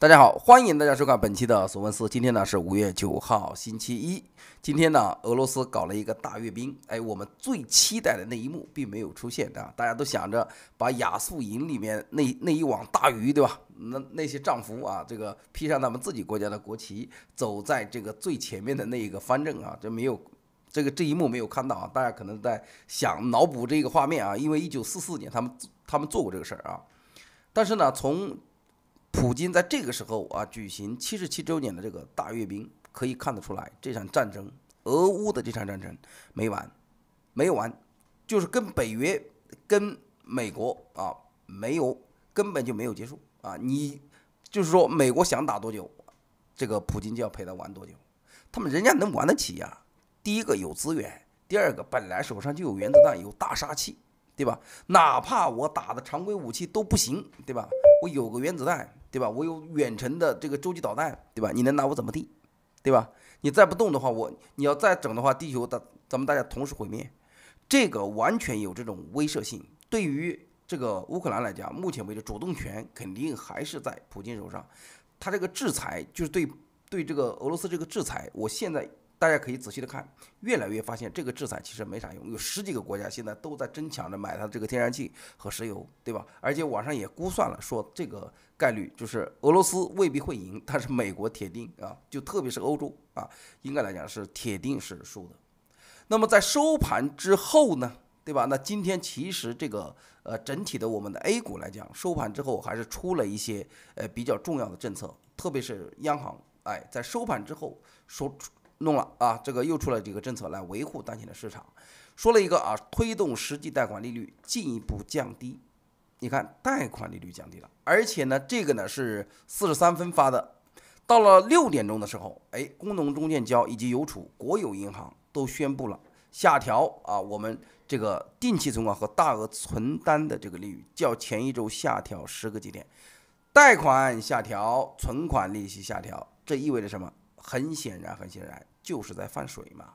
大家好，欢迎大家收看本期的索文斯。今天呢是五月九号，星期一。今天呢，俄罗斯搞了一个大阅兵。哎，我们最期待的那一幕并没有出现啊！大家都想着把雅速营里面那那一网大鱼，对吧？那那些战俘啊，这个披上他们自己国家的国旗，走在这个最前面的那一个方阵啊，这没有这个这一幕没有看到啊！大家可能在想脑补这个画面啊，因为一九四四年他们他们做过这个事儿啊。但是呢，从普京在这个时候啊，举行七十七周年的这个大阅兵，可以看得出来，这场战争，俄乌的这场战争没完，没完，就是跟北约、跟美国啊，没有根本就没有结束啊。你就是说，美国想打多久，这个普京就要陪他玩多久。他们人家能玩得起呀？第一个有资源，第二个本来手上就有原子弹，有大杀器，对吧？哪怕我打的常规武器都不行，对吧？我有个原子弹。对吧？我有远程的这个洲际导弹，对吧？你能拿我怎么地，对吧？你再不动的话，我你要再整的话，地球大咱们大家同时毁灭，这个完全有这种威慑性。对于这个乌克兰来讲，目前为止主动权肯定还是在普京手上，他这个制裁就是对对这个俄罗斯这个制裁，我现在。大家可以仔细的看，越来越发现这个制裁其实没啥用，有十几个国家现在都在争抢着买它的这个天然气和石油，对吧？而且网上也估算了，说这个概率就是俄罗斯未必会赢，但是美国铁定啊，就特别是欧洲啊，应该来讲是铁定是输的。那么在收盘之后呢，对吧？那今天其实这个呃整体的我们的 A 股来讲，收盘之后还是出了一些呃比较重要的政策，特别是央行哎，在收盘之后说出。弄了啊，这个又出了几个政策来维护当前的市场，说了一个啊，推动实际贷款利率进一步降低。你看，贷款利率降低了，而且呢，这个呢是四十三分发的。到了六点钟的时候，哎，工农中建交以及邮储、国有银行都宣布了下调啊，我们这个定期存款和大额存单的这个利率，较前一周下调十个基点。贷款下调，存款利息下调，这意味着什么？很显然，很显然。就是在放水嘛，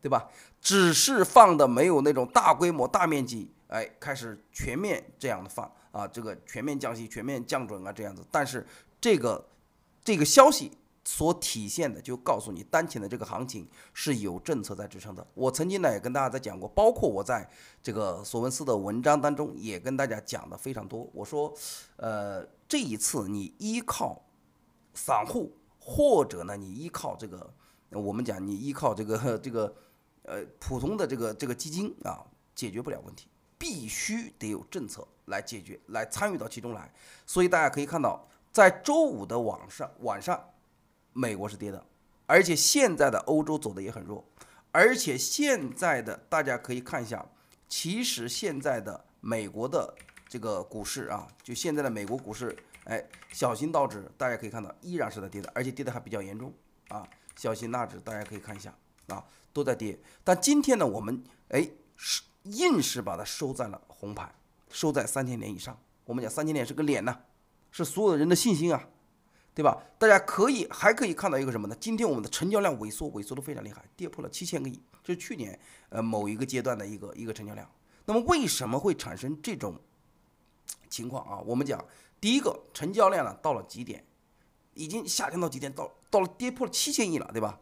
对吧？只是放的没有那种大规模、大面积，哎，开始全面这样的放啊，这个全面降息、全面降准啊这样子。但是这个这个消息所体现的，就告诉你当前的这个行情是有政策在支撑的。我曾经呢也跟大家在讲过，包括我在这个索文斯的文章当中也跟大家讲的非常多。我说，呃，这一次你依靠散户，或者呢你依靠这个。我们讲，你依靠这个 这个，呃，普通的这个这个基金啊，解决不了问题，必须得有政策来解决，来参与到其中来。所以大家可以看到，在周五的晚上晚上，美国是跌的，而且现在的欧洲走的也很弱，而且现在的大家可以看一下，其实现在的美国的这个股市啊，就现在的美国股市，哎，小型道指，大家可以看到依然是在跌的，而且跌的还比较严重啊。小心纳指，大家可以看一下啊，都在跌。但今天呢，我们哎是硬是把它收在了红盘，收在三千点以上。我们讲三千点是个脸呐，是所有人的信心啊，对吧？大家可以还可以看到一个什么呢？今天我们的成交量萎缩，萎缩的非常厉害，跌破了七千个亿，这是去年呃某一个阶段的一个一个成交量。那么为什么会产生这种情况啊？我们讲第一个，成交量呢到了极点。已经下降到几点？到到了跌破了七千亿了，对吧？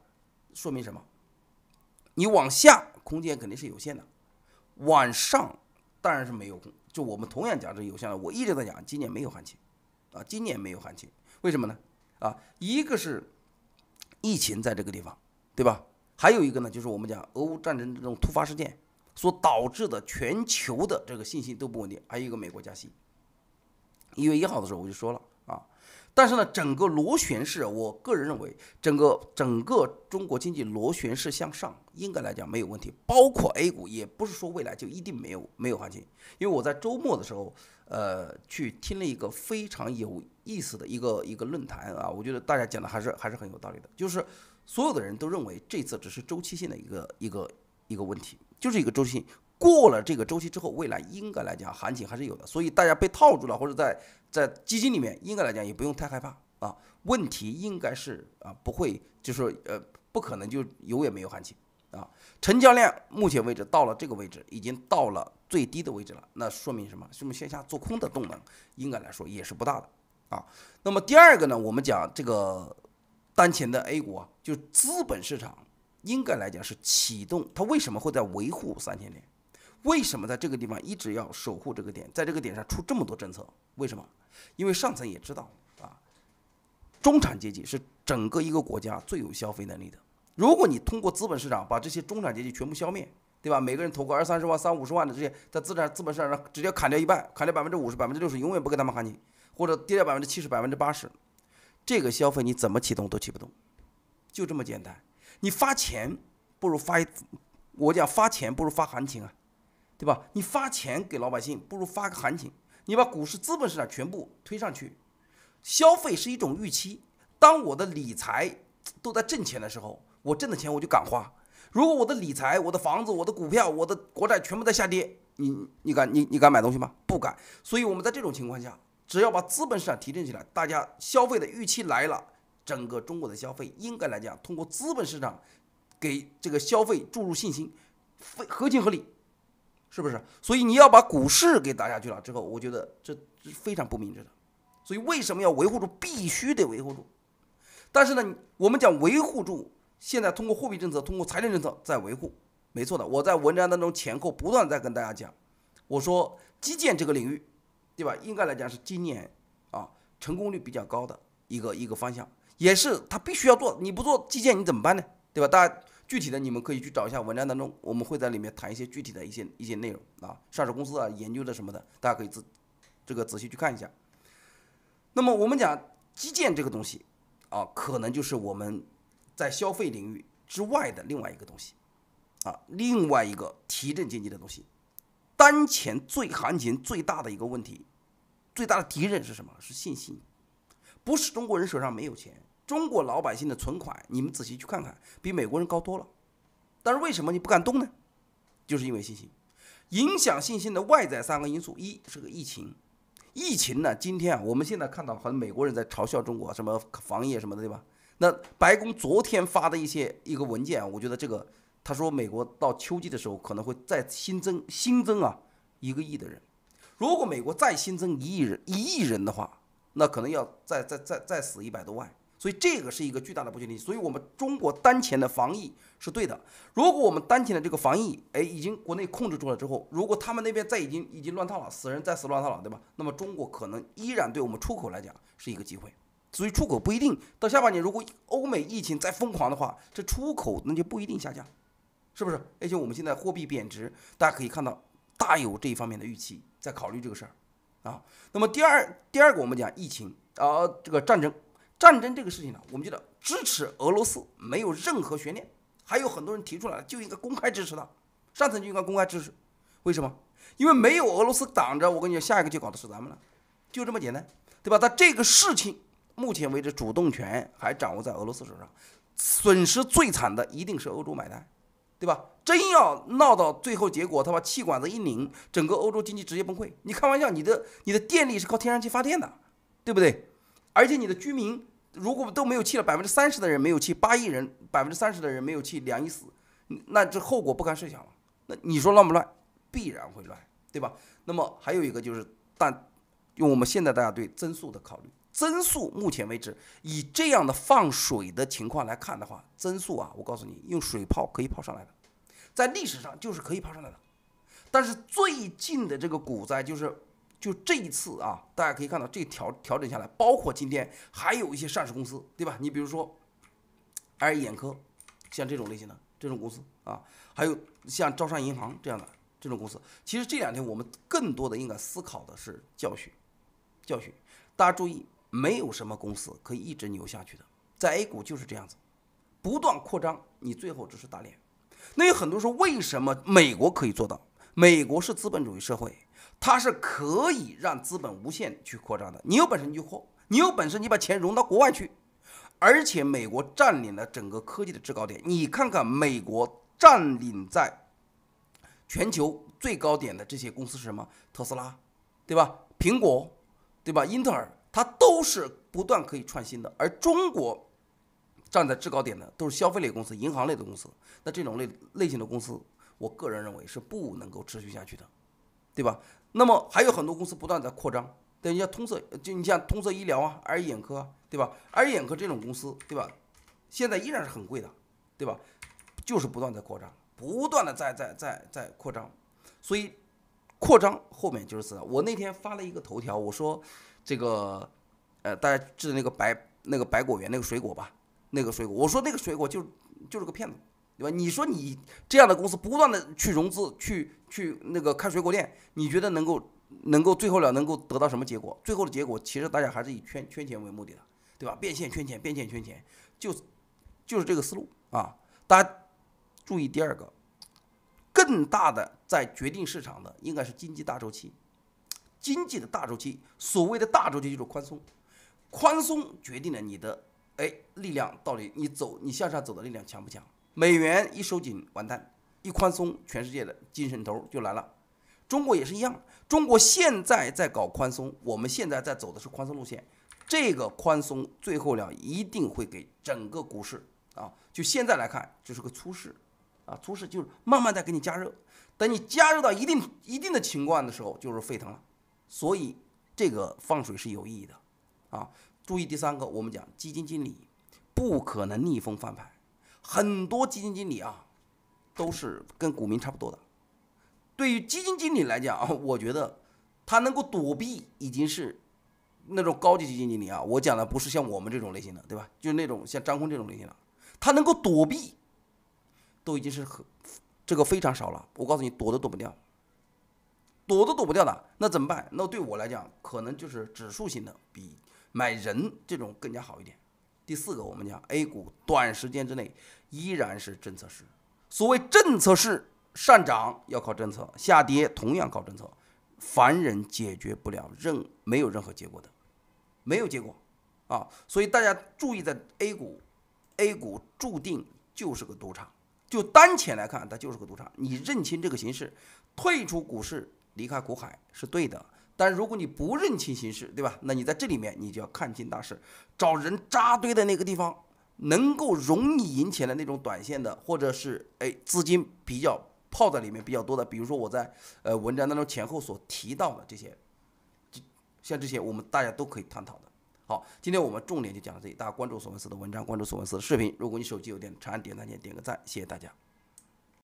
说明什么？你往下空间肯定是有限的，往上当然是没有空。就我们同样讲这有限的。我一直在讲今年没有行情啊，今年没有行情，为什么呢？啊，一个是疫情在这个地方，对吧？还有一个呢，就是我们讲俄乌战争这种突发事件所导致的全球的这个信心都不稳定，还有一个美国加息。一月一号的时候我就说了。但是呢，整个螺旋式，我个人认为，整个整个中国经济螺旋式向上，应该来讲没有问题。包括 A 股，也不是说未来就一定没有没有行情。因为我在周末的时候，呃，去听了一个非常有意思的一个一个论坛啊，我觉得大家讲的还是还是很有道理的。就是所有的人都认为这次只是周期性的一个一个一个问题，就是一个周期性过了这个周期之后，未来应该来讲行情还是有的。所以大家被套住了，或者在。在基金里面，应该来讲也不用太害怕啊。问题应该是啊，不会，就是呃，不可能就有也没有行情啊。成交量目前为止到了这个位置，已经到了最低的位置了。那说明什么？说明线下做空的动能，应该来说也是不大的啊。那么第二个呢，我们讲这个当前的 A 股，啊，就资本市场，应该来讲是启动。它为什么会在维护三千点？为什么在这个地方一直要守护这个点，在这个点上出这么多政策？为什么？因为上层也知道啊，中产阶级是整个一个国家最有消费能力的。如果你通过资本市场把这些中产阶级全部消灭，对吧？每个人投个二三十万、三五十万的这些，在资产资本市场上直接砍掉一半，砍掉百分之五十、百分之六十，永远不给他们行情，或者跌到百分之七十、百分之八十，这个消费你怎么启动都起不动，就这么简单。你发钱不如发，我讲发钱不如发行情啊。对吧？你发钱给老百姓，不如发个行情。你把股市、资本市场全部推上去，消费是一种预期。当我的理财都在挣钱的时候，我挣的钱我就敢花。如果我的理财、我的房子、我的股票、我的国债全部在下跌，你你敢你你敢买东西吗？不敢。所以我们在这种情况下，只要把资本市场提振起来，大家消费的预期来了，整个中国的消费应该来讲，通过资本市场给这个消费注入信心，合情合理。是不是？所以你要把股市给打下去了之后，我觉得这是非常不明智的。所以为什么要维护住？必须得维护住。但是呢，我们讲维护住，现在通过货币政策、通过财政政策在维护，没错的。我在文章当中前后不断在跟大家讲，我说基建这个领域，对吧？应该来讲是今年啊成功率比较高的一个一个方向，也是它必须要做。你不做基建，你怎么办呢？对吧？大。家具体的你们可以去找一下文章当中，我们会在里面谈一些具体的一些一些内容啊，上市公司啊研究的什么的，大家可以自这个仔细去看一下。那么我们讲基建这个东西啊，可能就是我们在消费领域之外的另外一个东西啊，另外一个提振经济的东西。当前最行情最大的一个问题，最大的敌人是什么？是信心，不是中国人手上没有钱。中国老百姓的存款，你们仔细去看看，比美国人高多了。但是为什么你不敢动呢？就是因为信心。影响信心的外在三个因素，一是个疫情。疫情呢，今天啊，我们现在看到，好像美国人在嘲笑中国，什么防疫什么的，对吧？那白宫昨天发的一些一个文件，我觉得这个，他说美国到秋季的时候可能会再新增新增啊一个亿的人。如果美国再新增一亿人一亿人的话，那可能要再再再再死一百多万。所以这个是一个巨大的不确定性，所以我们中国当前的防疫是对的。如果我们当前的这个防疫，哎，已经国内控制住了之后，如果他们那边再已经已经乱套了，死人再死乱套了，对吧？那么中国可能依然对我们出口来讲是一个机会。所以出口不一定到下半年，如果欧美疫情再疯狂的话，这出口那就不一定下降，是不是？而且我们现在货币贬值，大家可以看到，大有这一方面的预期在考虑这个事儿啊。那么第二第二个我们讲疫情啊，这个战争。战争这个事情呢，我们觉得支持俄罗斯没有任何悬念，还有很多人提出来了就应该公开支持他，上层就应该公开支持。为什么？因为没有俄罗斯挡着，我跟你讲，下一个就搞的是咱们了，就这么简单，对吧？但这个事情目前为止主动权还掌握在俄罗斯手上，损失最惨的一定是欧洲买单，对吧？真要闹到最后结果，他把气管子一拧，整个欧洲经济直接崩溃。你开玩笑，你的你的电力是靠天然气发电的，对不对？而且你的居民。如果都没有气了，百分之三十的人没有气，八亿人，百分之三十的人没有气，两亿死，那这后果不堪设想了。那你说乱不乱？必然会乱，对吧？那么还有一个就是，但用我们现在大家对增速的考虑，增速目前为止以这样的放水的情况来看的话，增速啊，我告诉你，用水泡可以泡上来的，在历史上就是可以泡上来的。但是最近的这个股灾就是。就这一次啊，大家可以看到这调调整下来，包括今天还有一些上市公司，对吧？你比如说爱尔眼科，像这种类型的这种公司啊，还有像招商银行这样的这种公司。其实这两天我们更多的应该思考的是教训，教训。大家注意，没有什么公司可以一直牛下去的，在 A 股就是这样子，不断扩张，你最后只是打脸。那有很多说为什么美国可以做到？美国是资本主义社会。它是可以让资本无限去扩张的，你有本事你就扩，你有本事你把钱融到国外去，而且美国占领了整个科技的制高点。你看看美国占领在全球最高点的这些公司是什么？特斯拉，对吧？苹果，对吧？英特尔，它都是不断可以创新的。而中国站在制高点的都是消费类公司、银行类的公司。那这种类类型的公司，我个人认为是不能够持续下去的。对吧？那么还有很多公司不断在扩张，对，像通色，就你像通色医疗啊，爱尔眼科，对吧？爱尔眼科这种公司，对吧？现在依然是很贵的，对吧？就是不断在扩张，不断的在在在在扩张，所以扩张后面就是死。我那天发了一个头条，我说这个，呃，大家知道那个白那个白果园那个水果吧？那个水果，我说那个水果就就是个骗子。对吧？你说你这样的公司不断的去融资，去去那个开水果店，你觉得能够能够最后了能够得到什么结果？最后的结果其实大家还是以圈圈钱为目的的，对吧？变现圈钱，变现圈钱，就就是这个思路啊。大家注意第二个，更大的在决定市场的应该是经济大周期，经济的大周期，所谓的大周期就是宽松，宽松决定了你的哎力量到底你走你向上走的力量强不强？美元一收紧完蛋，一宽松全世界的精神头就来了。中国也是一样，中国现在在搞宽松，我们现在在走的是宽松路线。这个宽松最后了一定会给整个股市啊，就现在来看这是个初市啊，初市就是慢慢在给你加热，等你加热到一定一定的情况的时候就是沸腾了。所以这个放水是有意义的啊。注意第三个，我们讲基金经理不可能逆风翻盘，很多基金经理啊，都是跟股民差不多的。对于基金经理来讲，啊，我觉得他能够躲避已经是那种高级基金经理啊。我讲的不是像我们这种类型的，对吧？就是那种像张坤这种类型的，他能够躲避都已经是很这个非常少了。我告诉你，躲都躲不掉，躲都躲不掉的，那怎么办？那对我来讲，可能就是指数型的比买人这种更加好一点。第四个，我们讲 A 股短时间之内依然是政策市。所谓政策市，上涨要靠政策，下跌同样靠政策。凡人解决不了任，没有任何结果的，没有结果啊！所以大家注意，在 A 股，A 股注定就是个赌场。就当前来看，它就是个赌场。你认清这个形势，退出股市，离开股海是对的。但如果你不认清形势，对吧？那你在这里面，你就要看清大势，找人扎堆的那个地方，能够容你赢钱的那种短线的，或者是哎资金比较泡在里面比较多的，比如说我在呃文章当中前后所提到的这些，像这些我们大家都可以探讨的。好，今天我们重点就讲到这里，大家关注索文斯的文章，关注索文斯的视频。如果你手机有点，长按点赞键点个赞，谢谢大家。